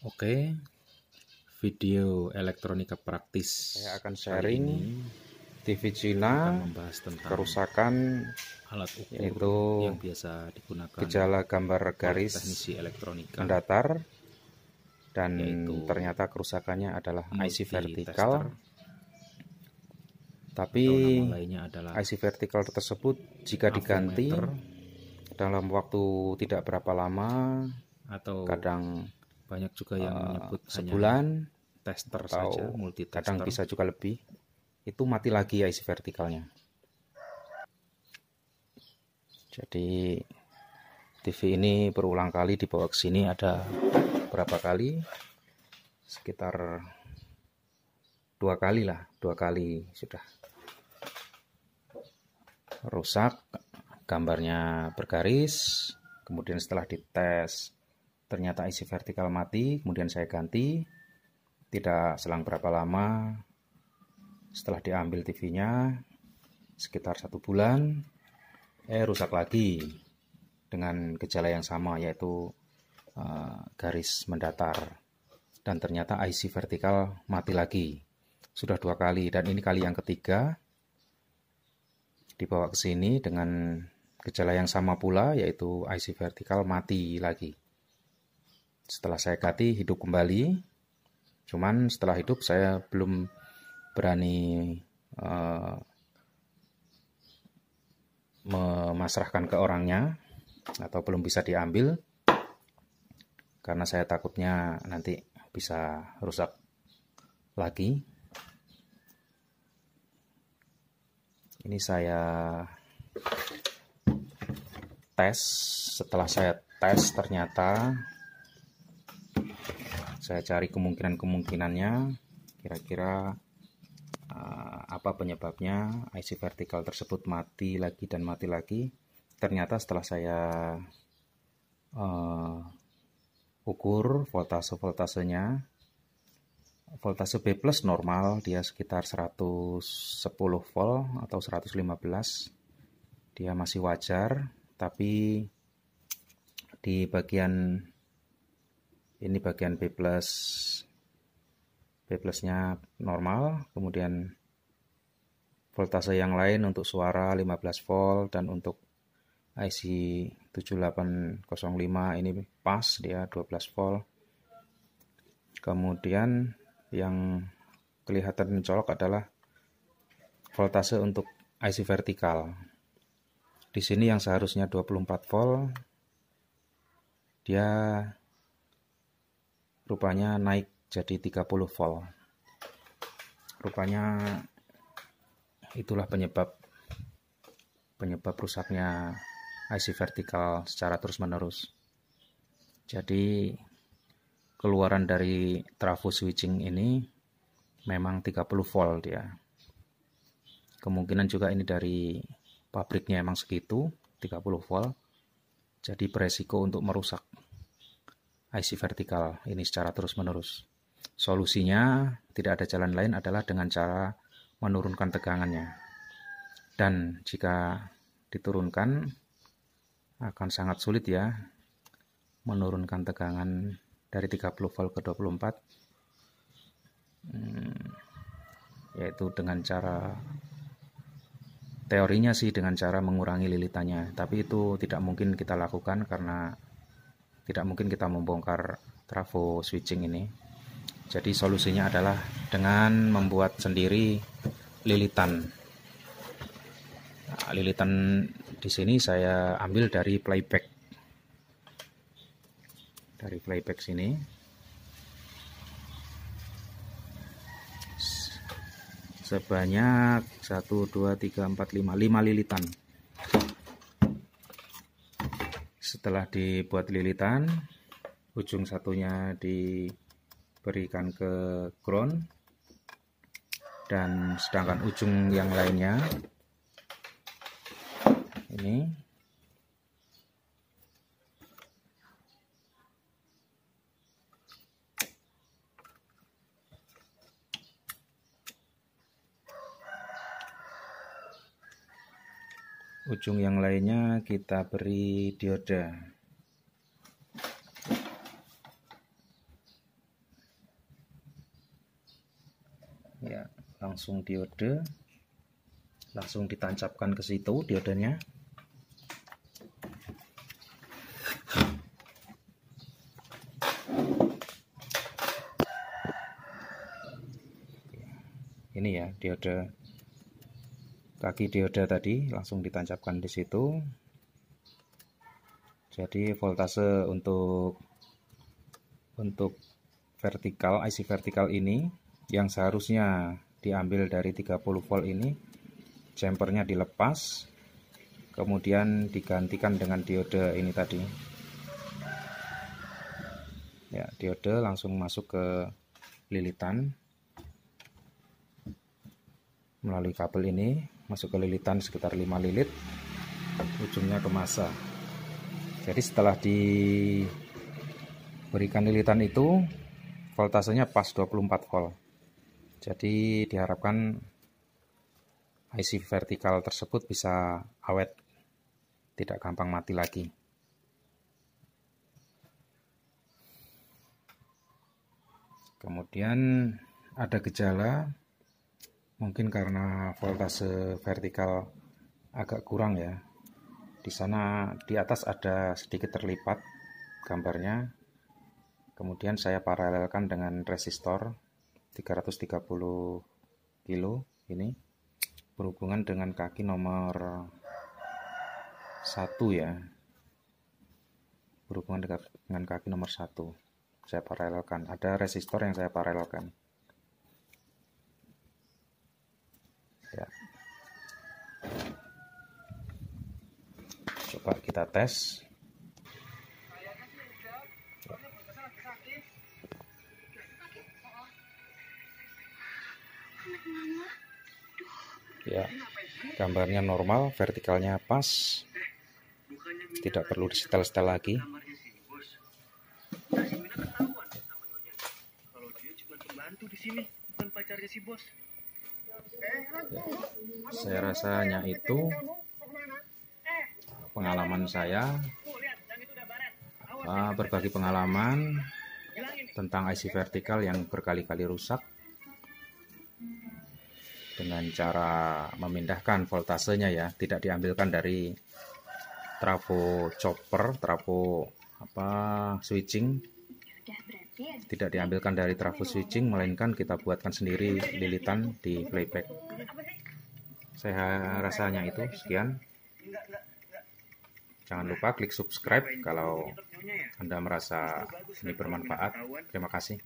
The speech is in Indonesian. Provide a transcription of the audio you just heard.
Oke, video elektronika praktis. Saya akan sharing TV Cina membahas tentang kerusakan alat ukur yaitu yang biasa digunakan gejala gambar garis teknisi elektronika mendatar dan yaitu ternyata kerusakannya adalah IC vertikal. Tapi IC vertikal tersebut jika diganti dalam waktu tidak berapa lama atau kadang banyak juga yang uh, menyebut sebulan tester atau saja multi -tester. kadang bisa juga lebih itu mati lagi ya isi vertikalnya jadi TV ini berulang kali dibawa ke sini ada berapa kali sekitar dua kali lah dua kali sudah rusak gambarnya bergaris kemudian setelah dites ternyata isi vertikal mati kemudian saya ganti tidak selang berapa lama setelah diambil TV-nya sekitar satu bulan eh rusak lagi dengan gejala yang sama yaitu uh, garis mendatar dan ternyata IC vertikal mati lagi sudah dua kali dan ini kali yang ketiga dibawa ke sini dengan gejala yang sama pula yaitu IC vertikal mati lagi setelah saya ganti hidup kembali, cuman setelah hidup saya belum berani uh, memasrahkan ke orangnya atau belum bisa diambil karena saya takutnya nanti bisa rusak lagi. Ini saya tes, setelah saya tes ternyata saya cari kemungkinan-kemungkinannya kira-kira uh, apa penyebabnya IC vertikal tersebut mati lagi dan mati lagi ternyata setelah saya uh, ukur voltase-voltasenya voltase B plus normal dia sekitar 110 volt atau 115 dia masih wajar tapi di bagian ini bagian B plus B plusnya normal kemudian voltase yang lain untuk suara 15 volt dan untuk IC 7805 ini pas dia 12 volt kemudian yang kelihatan mencolok adalah voltase untuk IC vertikal di sini yang seharusnya 24 volt dia rupanya naik jadi 30 volt rupanya itulah penyebab penyebab rusaknya IC vertikal secara terus menerus jadi keluaran dari trafo switching ini memang 30 volt ya kemungkinan juga ini dari pabriknya emang segitu 30 volt jadi beresiko untuk merusak IC vertikal ini secara terus-menerus. Solusinya tidak ada jalan lain adalah dengan cara menurunkan tegangannya. Dan jika diturunkan akan sangat sulit ya menurunkan tegangan dari 30 volt ke 24 hmm, yaitu dengan cara teorinya sih dengan cara mengurangi lilitannya tapi itu tidak mungkin kita lakukan karena tidak mungkin kita membongkar trafo switching ini jadi solusinya adalah dengan membuat sendiri lilitan nah, lilitan di sini saya ambil dari playback dari playback sini sebanyak 1 2 3 4 5 5 lilitan setelah dibuat lilitan ujung satunya diberikan ke ground dan sedangkan ujung yang lainnya ini ujung yang lainnya kita beri dioda ya langsung diode langsung ditancapkan ke situ diodanya ini ya dioda kaki dioda tadi langsung ditancapkan di situ jadi voltase untuk untuk vertikal IC vertikal ini yang seharusnya diambil dari 30 volt ini jumpernya dilepas kemudian digantikan dengan dioda ini tadi ya diode langsung masuk ke lilitan melalui kabel ini masuk ke lilitan sekitar 5 lilit ujungnya ke masa jadi setelah diberikan lilitan itu voltasenya pas 24 volt jadi diharapkan IC vertikal tersebut bisa awet tidak gampang mati lagi kemudian ada gejala mungkin karena voltase vertikal agak kurang ya di sana di atas ada sedikit terlipat gambarnya kemudian saya paralelkan dengan resistor 330 kilo ini berhubungan dengan kaki nomor satu ya berhubungan dengan kaki nomor satu saya paralelkan ada resistor yang saya paralelkan ya coba kita tes ya gambarnya normal vertikalnya pas tidak perlu di setel setel lagi nah, kalau dia cuma pembantu di sini bukan pacarnya si bos saya rasanya itu pengalaman saya berbagi pengalaman tentang IC vertikal yang berkali-kali rusak dengan cara memindahkan voltasenya ya tidak diambilkan dari trafo chopper trafo apa switching tidak diambilkan dari trafo switching melainkan kita buatkan sendiri lilitan di playback saya rasanya itu sekian jangan lupa klik subscribe kalau anda merasa ini bermanfaat terima kasih